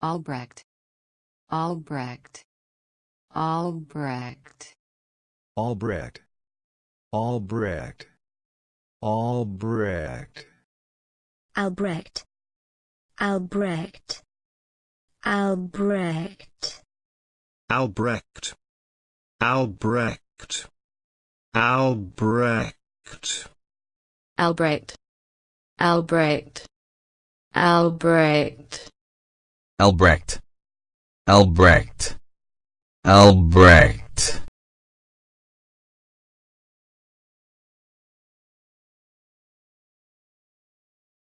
Albrecht Albrecht Albrecht Albrecht Albrecht Albrecht Albrecht Albrecht Albrecht Albrecht Albrecht Albrecht Albrecht Albrecht Albrecht Albrecht. Albrecht. Albrecht.